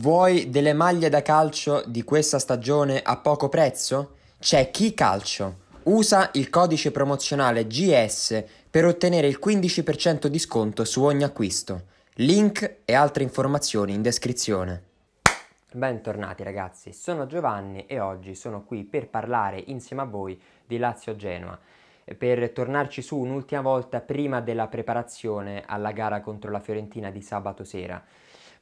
Vuoi delle maglie da calcio di questa stagione a poco prezzo? C'è Chi Calcio. Usa il codice promozionale GS per ottenere il 15% di sconto su ogni acquisto. Link e altre informazioni in descrizione. Bentornati ragazzi, sono Giovanni e oggi sono qui per parlare insieme a voi di Lazio Genoa. Per tornarci su un'ultima volta prima della preparazione alla gara contro la Fiorentina di sabato sera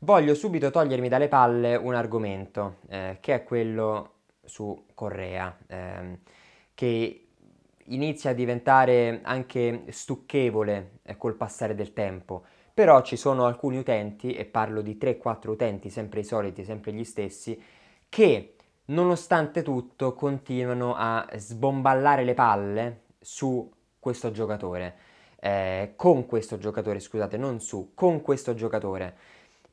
voglio subito togliermi dalle palle un argomento, eh, che è quello su Correa, ehm, che inizia a diventare anche stucchevole eh, col passare del tempo. Però ci sono alcuni utenti, e parlo di 3-4 utenti, sempre i soliti, sempre gli stessi, che nonostante tutto continuano a sbomballare le palle su questo giocatore. Eh, con questo giocatore, scusate, non su, con questo giocatore.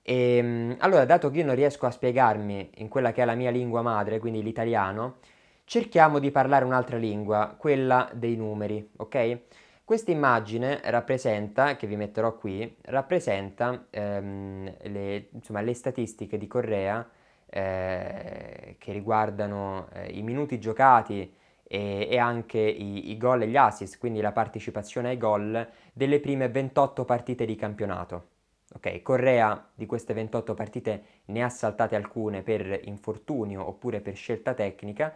E, ehm, allora, dato che io non riesco a spiegarmi in quella che è la mia lingua madre, quindi l'italiano, cerchiamo di parlare un'altra lingua, quella dei numeri, ok? Questa immagine rappresenta, che vi metterò qui, rappresenta ehm, le, insomma, le, statistiche di Correa eh, che riguardano eh, i minuti giocati e, e anche i, i gol e gli assist, quindi la partecipazione ai gol delle prime 28 partite di campionato. Ok, Correa di queste 28 partite ne ha saltate alcune per infortunio oppure per scelta tecnica,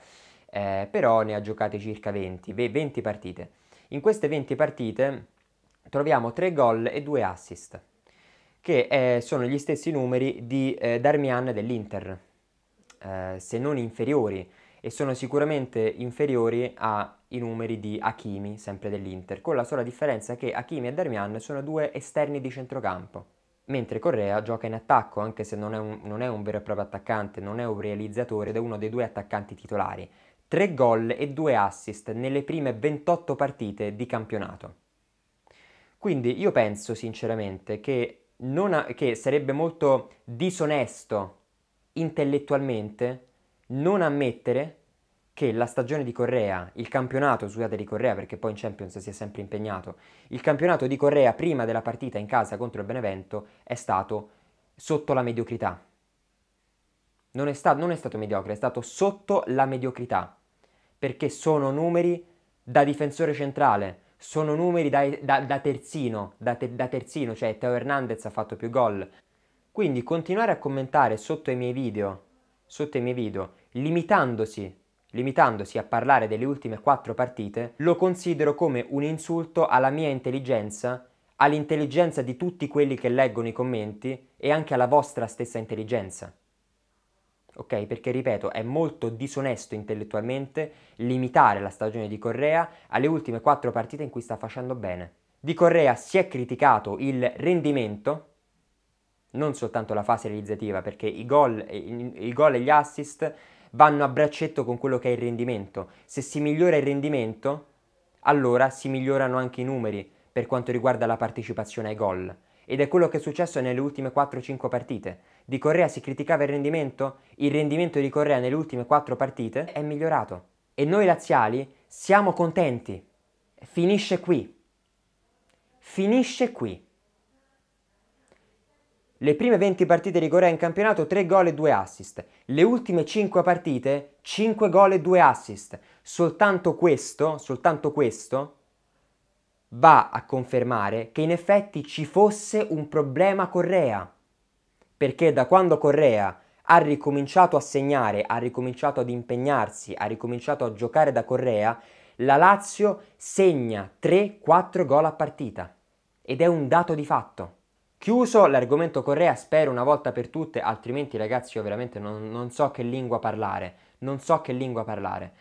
eh, però ne ha giocate circa 20, 20 partite. In queste 20 partite troviamo 3 gol e 2 assist, che eh, sono gli stessi numeri di eh, Darmian dell'Inter, eh, se non inferiori, e sono sicuramente inferiori ai numeri di Hakimi, sempre dell'Inter, con la sola differenza che Hakimi e Darmian sono due esterni di centrocampo mentre Correa gioca in attacco, anche se non è, un, non è un vero e proprio attaccante, non è un realizzatore ed è uno dei due attaccanti titolari. Tre gol e due assist nelle prime 28 partite di campionato. Quindi io penso sinceramente che, ha, che sarebbe molto disonesto intellettualmente non ammettere che la stagione di Correa, il campionato, scusate di Correa perché poi in Champions si è sempre impegnato, il campionato di Correa prima della partita in casa contro il Benevento è stato sotto la mediocrità. Non è, sta- non è stato mediocre, è stato sotto la mediocrità, perché sono numeri da difensore centrale, sono numeri da, da, da terzino, da, te- da terzino, cioè Teo Hernandez ha fatto più gol. Quindi continuare a commentare sotto i miei video, sotto i miei video, limitandosi limitandosi a parlare delle ultime quattro partite, lo considero come un insulto alla mia intelligenza, all'intelligenza di tutti quelli che leggono i commenti e anche alla vostra stessa intelligenza. Ok, perché ripeto, è molto disonesto intellettualmente limitare la stagione di Correa alle ultime quattro partite in cui sta facendo bene. Di Correa si è criticato il rendimento, non soltanto la fase realizzativa, perché i gol, i, i gol e gli assist vanno a braccetto con quello che è il rendimento. Se si migliora il rendimento, allora si migliorano anche i numeri per quanto riguarda la partecipazione ai gol. Ed è quello che è successo nelle ultime 4-5 partite. Di Correa si criticava il rendimento, il rendimento di Correa nelle ultime 4 partite è migliorato. E noi laziali siamo contenti. Finisce qui. Finisce qui. Le prime 20 partite di Correa in campionato 3 gol e 2 assist. Le ultime 5 partite 5 gol e 2 assist. Soltanto questo, soltanto questo va a confermare che in effetti ci fosse un problema Correa. Perché da quando Correa ha ricominciato a segnare, ha ricominciato ad impegnarsi, ha ricominciato a giocare da Correa, la Lazio segna 3-4 gol a partita. Ed è un dato di fatto. Chiuso l'argomento Correa, spero una volta per tutte, altrimenti ragazzi io veramente non, non so che lingua parlare, non so che lingua parlare.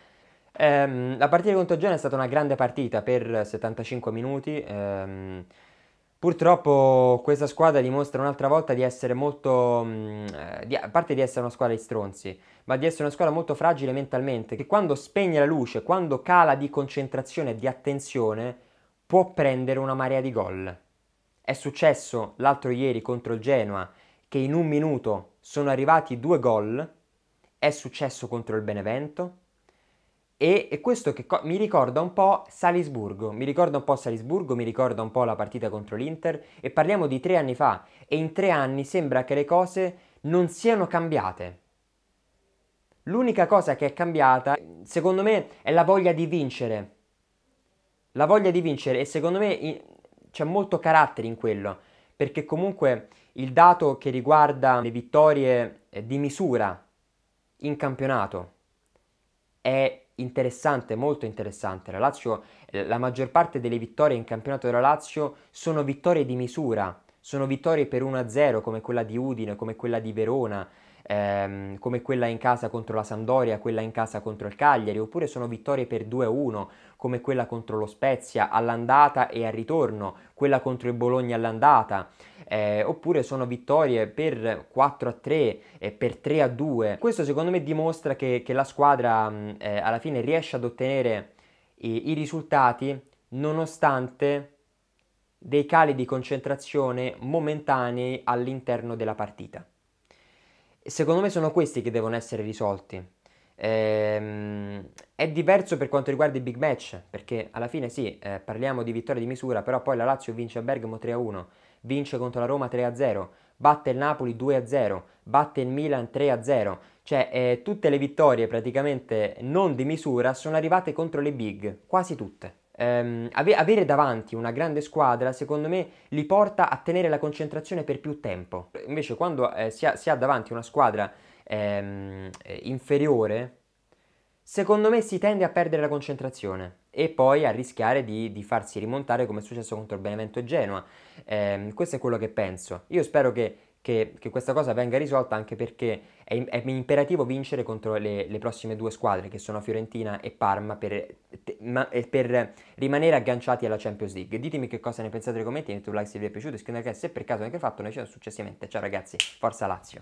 Ehm, la partita contro Giona è stata una grande partita per 75 minuti, ehm, purtroppo questa squadra dimostra un'altra volta di essere molto, mh, mm, eh, di, a parte di essere una squadra di stronzi, ma di essere una squadra molto fragile mentalmente, che quando spegne la luce, quando cala di concentrazione e di attenzione, può prendere una marea di gol. È successo l'altro ieri contro il Genoa che in un minuto sono arrivati due gol, è successo contro il Benevento e, e questo che co- mi ricorda un po' Salisburgo, mi ricorda un po' Salisburgo, mi ricorda un po' la partita contro l'Inter e parliamo di tre anni fa e in tre anni sembra che le cose non siano cambiate. L'unica cosa che è cambiata, secondo me, è la voglia di vincere. La voglia di vincere e secondo me c'è molto carattere in quello, perché comunque il dato che riguarda le vittorie eh, di misura in campionato è interessante, molto interessante. La, Lazio, eh, la maggior parte delle vittorie in campionato della Lazio sono vittorie di misura, sono vittorie per 1-0 come quella di Udine, come quella di Verona, ehm, come quella in casa contro la Sampdoria, quella in casa contro il Cagliari, oppure sono vittorie per 2-1 come quella contro lo Spezia all'andata e al ritorno, quella contro il Bologna all'andata, eh, oppure sono vittorie per 4 a 3 e per 3 a 2. Questo secondo me dimostra che, che la squadra mm, eh, alla fine riesce ad ottenere i, i risultati nonostante dei cali di concentrazione momentanei all'interno della partita. Secondo me sono questi che devono essere risolti. Ehm, è diverso per quanto riguarda i big match, perché alla fine sì, eh, parliamo di vittoria di misura, però poi la Lazio vince a Bergamo 3-1, vince contro la Roma 3-0, batte il Napoli 2-0, batte il Milan 3-0, cioè eh, tutte le vittorie praticamente non di misura sono arrivate contro le big, quasi tutte ehm, avere davanti una grande squadra, secondo me, li porta a tenere la concentrazione per più tempo. Invece, quando eh, si, ha, si, ha, davanti una squadra ehm, eh, inferiore, secondo me si tende a perdere la concentrazione e poi a rischiare di, di farsi rimontare come è successo contro il Benevento e Genoa. Eh, questo è quello che penso. Io spero che che, che questa cosa venga risolta anche perché è, è imperativo vincere contro le, le, prossime due squadre che sono Fiorentina e Parma per, te, ma, per, rimanere agganciati alla Champions League. Ditemi che cosa ne pensate nei commenti, mettete un like se vi è piaciuto, iscrivetevi al canale se per caso non avete fatto, noi ci vediamo successivamente. Ciao ragazzi, forza Lazio!